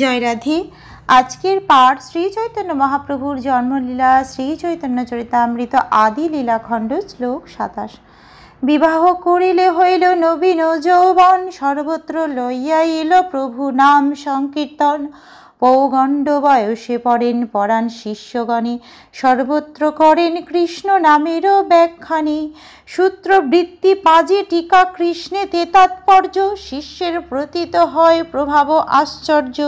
জয় রাধে আজকের পাঠ শ্রী চৈতন্য মহাপ্রভুর জন্মলীলা শ্রী চৈতন্য চরিতামৃত আদি লীলা খণ্ড শ্লোক সাতাশ বিবাহ করিলে হইল নবীন যৌবন সর্বত্র লইয়া ইল প্রভু নাম সংকীর্তন পৌগণ্ড বয়সে পড়েন পরাণ শিষ্যগণে সর্বত্র করেন কৃষ্ণ নামেরও ব্যাখ্যানে সূত্রবৃত্তি পাজে টিকা তে তাৎপর্য শিষ্যের প্রতীত হয় প্রভাব আশ্চর্য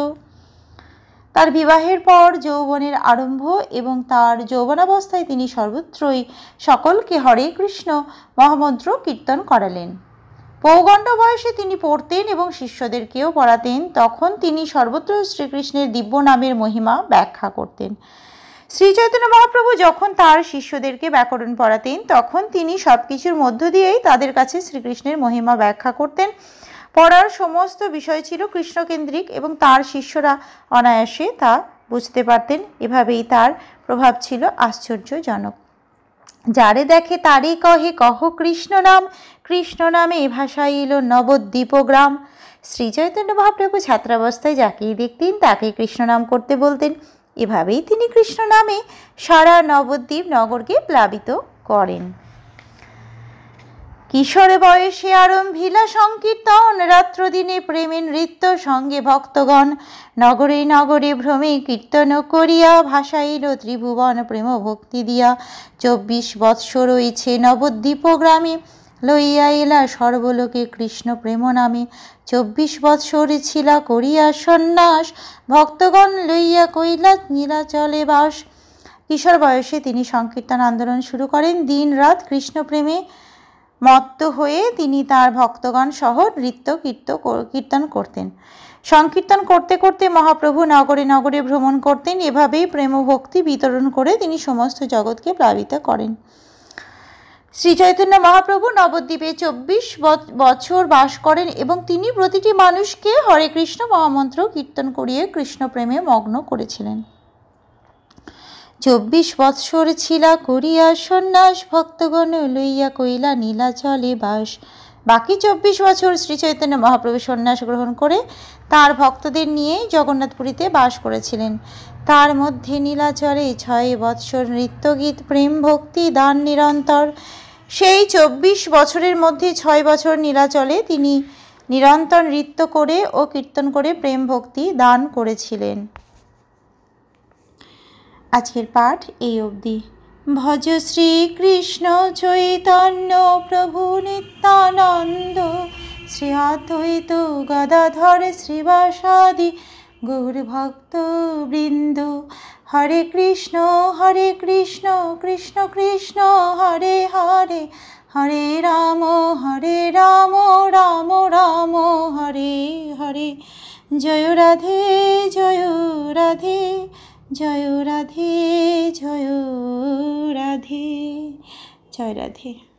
তার বিবাহের পর যৌবনের আরম্ভ এবং তার যৌবনাবস্থায় তিনি সর্বত্রই সকলকে হরে কৃষ্ণ মহামন্ত্র কীর্তন করালেন পৌগণ্ড বয়সে তিনি পড়তেন এবং শিষ্যদেরকেও পড়াতেন তখন তিনি সর্বত্র শ্রীকৃষ্ণের দিব্য নামের মহিমা ব্যাখ্যা করতেন শ্রী চৈতন্য মহাপ্রভু যখন তার শিষ্যদেরকে ব্যাকরণ পড়াতেন তখন তিনি সব কিছুর মধ্য দিয়েই তাদের কাছে শ্রীকৃষ্ণের মহিমা ব্যাখ্যা করতেন পড়ার সমস্ত বিষয় ছিল কৃষ্ণকেন্দ্রিক এবং তার শিষ্যরা অনায়াসে তা বুঝতে পারতেন এভাবেই তার প্রভাব ছিল আশ্চর্যজনক যারে দেখে তারই কহে কহ কৃষ্ণ নাম কৃষ্ণ নামে এ ভাষায় এলো নবদ্বীপগ্রাম চৈতন্য মহাপ্রভু ছাত্রাবস্থায় যাকেই দেখতেন তাকে কৃষ্ণ নাম করতে বলতেন এভাবেই তিনি কৃষ্ণ নামে সারা নবদ্বীপ নগরকে প্লাবিত করেন কিশোরে বয়সে আরম্ভিলা সংকীর্তন রাত্র দিনে প্রেমে নৃত্য সঙ্গে ভক্তগণ নগরে নগরে ভ্রমে কীর্তন করিয়া ভাসাইল ত্রিভুবন প্রেম ভক্তি দিয়া চব্বিশ বৎসর রয়েছে নবদ্বীপ গ্রামে লইয়া এলা সর্বলোকে কৃষ্ণ প্রেম নামে চব্বিশ বৎসর ছিলা করিয়া সন্ন্যাস ভক্তগণ লইয়া কৈলাস নীলাচলে বাস কিশোর বয়সে তিনি সংকীর্তন আন্দোলন শুরু করেন দিন রাত কৃষ্ণপ্রেমে মত্ত হয়ে তিনি তার ভক্তগণ সহ নৃত্য কীর্ত কীর্তন করতেন সংকীর্তন করতে করতে মহাপ্রভু নগরে নগরে ভ্রমণ করতেন এভাবেই প্রেমভক্তি বিতরণ করে তিনি সমস্ত জগৎকে প্লাবিত করেন শ্রী চৈতন্য মহাপ্রভু নবদ্বীপে চব্বিশ বছর বাস করেন এবং তিনি প্রতিটি মানুষকে হরে কৃষ্ণ মহামন্ত্র কীর্তন করিয়ে কৃষ্ণপ্রেমে মগ্ন করেছিলেন চব্বিশ বৎসর ছিলা করিয়া সন্ন্যাস ভক্তগণ লইয়া কইলা নীলাচলে বাস বাকি চব্বিশ বছর শ্রী চৈতন্য মহাপ্রভু সন্ন্যাস গ্রহণ করে তার ভক্তদের নিয়ে জগন্নাথপুরীতে বাস করেছিলেন তার মধ্যে নীলাচলে ছয় বৎসর নৃত্যগীত প্রেম ভক্তি দান নিরন্তর সেই চব্বিশ বছরের মধ্যে ছয় বছর নীলাচলে তিনি নিরন্তর নৃত্য করে ও কীর্তন করে প্রেম ভক্তি দান করেছিলেন আজকের পাঠ এই অবধি ভজ শ্রীকৃষ্ণ চৈতন্য প্রভু নিত্যানন্দ শ্রী অদ্বৈত গদাধর শ্রীবাসাদি গুরুভক্ত বৃন্দ হরে কৃষ্ণ হরে কৃষ্ণ কৃষ্ণ কৃষ্ণ হরে হরে হরে রাম হরে রাম রাম রাম হরে হরে জয় রাধে জয় রাধে জয় রাধে জয় রাধে জয় রাধে